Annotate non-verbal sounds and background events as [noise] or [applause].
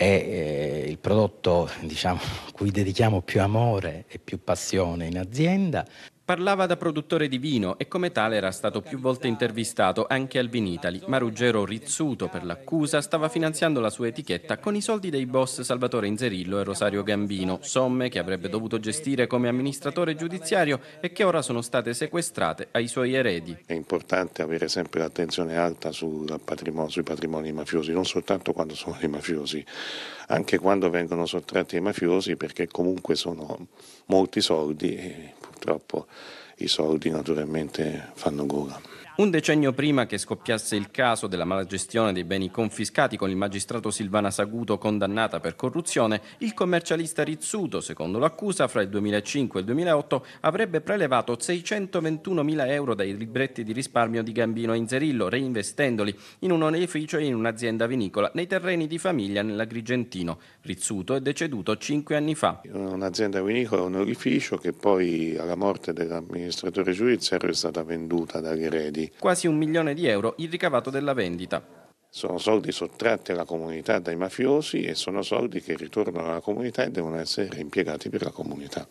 è eh, il prodotto diciamo, [laughs] cui dedichiamo più amore e più passione in azienda. Parlava da produttore di vino e come tale era stato più volte intervistato anche al Vinitali, ma Ruggero Rizzuto per l'accusa stava finanziando la sua etichetta con i soldi dei boss Salvatore Inzerillo e Rosario Gambino, somme che avrebbe dovuto gestire come amministratore giudiziario e che ora sono state sequestrate ai suoi eredi. È importante avere sempre l'attenzione alta sul patrimonio, sui patrimoni mafiosi, non soltanto quando sono dei mafiosi, anche quando vengono sottratti ai mafiosi perché comunque sono molti soldi purtroppo i soldi naturalmente fanno gola. Un decennio prima che scoppiasse il caso della malagestione dei beni confiscati con il magistrato Silvana Saguto condannata per corruzione, il commercialista Rizzuto, secondo l'accusa, fra il 2005 e il 2008 avrebbe prelevato 621 mila euro dai libretti di risparmio di Gambino Inzerillo, reinvestendoli in un onorificio e in un'azienda vinicola nei terreni di famiglia nell'Agrigentino. Rizzuto è deceduto cinque anni fa. Un'azienda vinicola, un onorificio che poi alla morte dell'amministratore giudiziario è stata venduta dagli eredi quasi un milione di euro il ricavato della vendita. Sono soldi sottratti alla comunità dai mafiosi e sono soldi che ritornano alla comunità e devono essere impiegati per la comunità.